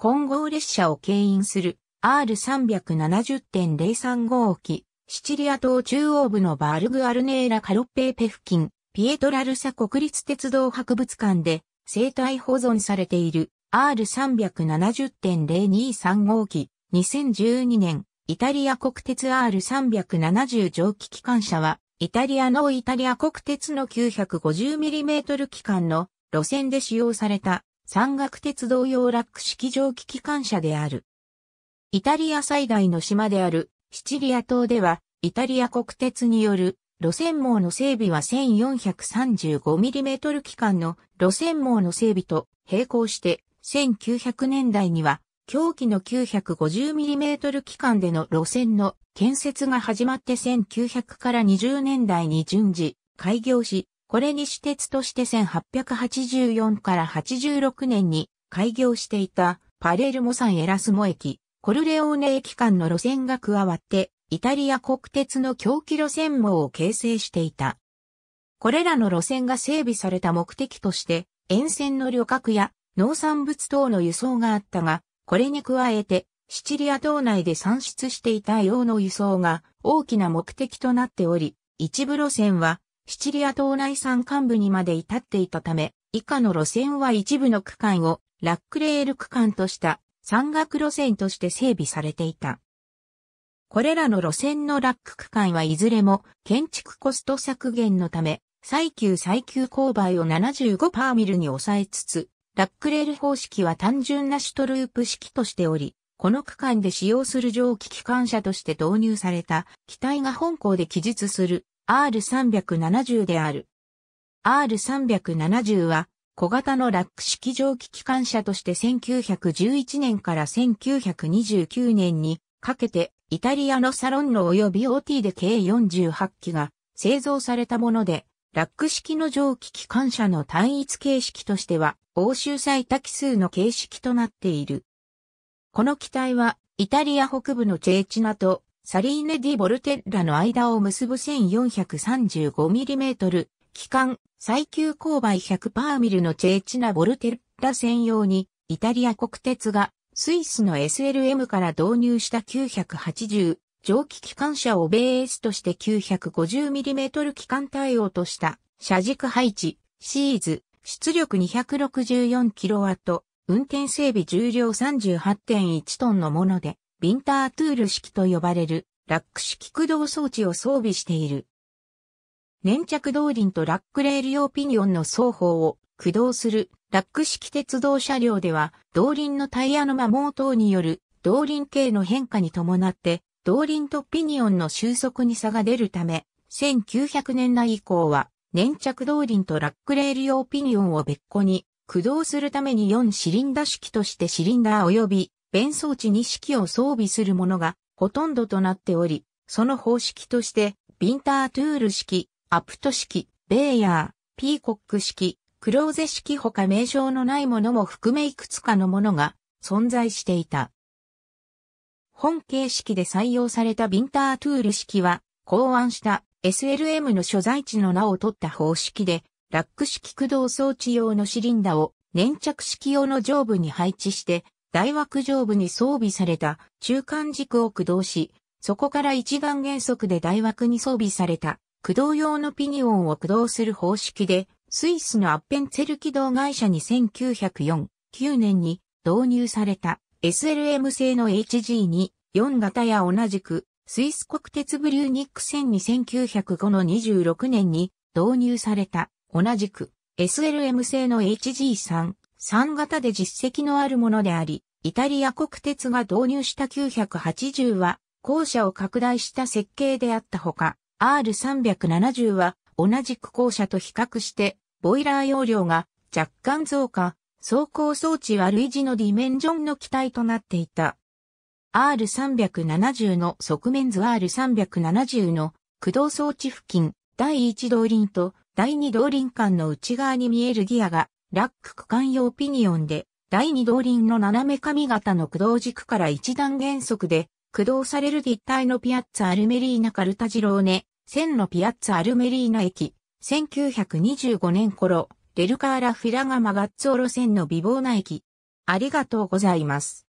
混合列車を牽引する R370.035 機、シチリア島中央部のバルグアルネーラカロッペーペ付近、ピエトラルサ国立鉄道博物館で生態保存されている R370.023 号機2012年イタリア国鉄 R370 蒸気機関車はイタリアのイタリア国鉄の 950mm 機関の路線で使用された山岳鉄道用ラック式蒸気機関車である。イタリア最大の島であるシチリア島では、イタリア国鉄による路線網の整備は 1435mm 機関の路線網の整備と並行して1900年代には狂気の 950mm 機関での路線の建設が始まって1900から20年代に順次開業しこれに私鉄として1884から86年に開業していたパレルモサンエラスモ駅、コルレオーネ駅間の路線が加わって、イタリア国鉄の狂気路線網を形成していた。これらの路線が整備された目的として、沿線の旅客や農産物等の輸送があったが、これに加えて、シチリア島内で産出していた洋の輸送が大きな目的となっており、一部路線はシチリア島内山幹部にまで至っていたため、以下の路線は一部の区間をラックレール区間とした山岳路線として整備されていた。これらの路線のラック区間はいずれも建築コスト削減のため、最急最急勾配を75パーミルに抑えつつ、ラックレール方式は単純なシュトループ式としており、この区間で使用する蒸気機関車として導入された機体が本校で記述する R370 である。R370 は小型のラック式蒸気機関車として1911年から1929年にかけてイタリアのサロンの及び OT で計48機が製造されたもので、ラック式の蒸気機関車の単一形式としては欧州最多機数の形式となっている。この機体はイタリア北部のチェーチナとサリーネ・ディ・ボルテッラの間を結ぶ 1435mm 機関最急勾配100パーミルのチェーチナ・ボルテッラ専用にイタリア国鉄がスイスの SLM から導入した980蒸気機関車をベースとして 950mm 機関対応とした車軸配置、シーズ、出力 264kW、運転整備重量38.1トンのもので、ビンタートゥール式と呼ばれるラック式駆動装置を装備している。粘着動輪とラックレール用ピニオンの双方を駆動するラック式鉄道車両では動輪のタイヤの摩耗等による動輪形の変化に伴って動輪とピニオンの収束に差が出るため1900年代以降は粘着動輪とラックレール用ピニオンを別個に駆動するために4シリンダ式としてシリンダー及び弁装置に式を装備するものがほとんどとなっており、その方式として、ビンタートゥール式、アプト式、ベイヤー、ピーコック式、クローゼ式他名称のないものも含めいくつかのものが存在していた。本形式で採用されたビンタートゥール式は、考案した SLM の所在地の名を取った方式で、ラック式駆動装置用のシリンダを粘着式用の上部に配置して、大枠上部に装備された中間軸を駆動し、そこから一眼原則で大枠に装備された駆動用のピニオンを駆動する方式で、スイスのアッペンツェル機動会社に1904、9年に導入された SLM 製の HG2、4型や同じく、スイス国鉄ブリューニック線に1905の26年に導入された、同じく SLM 製の HG3、3型で実績のあるものであり、イタリア国鉄が導入した980は、校舎を拡大した設計であったほか、R370 は同じく校舎と比較して、ボイラー容量が若干増加、走行装置は類似のディメンジョンの機体となっていた。R370 の側面図 R370 の駆動装置付近、第1動輪と第2動輪間の内側に見えるギアがラック区間用ピニオンで、第二動輪の斜め上型の駆動軸から一段減速で、駆動される立体のピアッツアルメリーナカルタジローネ、線のピアッツアルメリーナ駅、1925年頃、デルカーラ・フィラガマガッツオロ線の美貌な駅。ありがとうございます。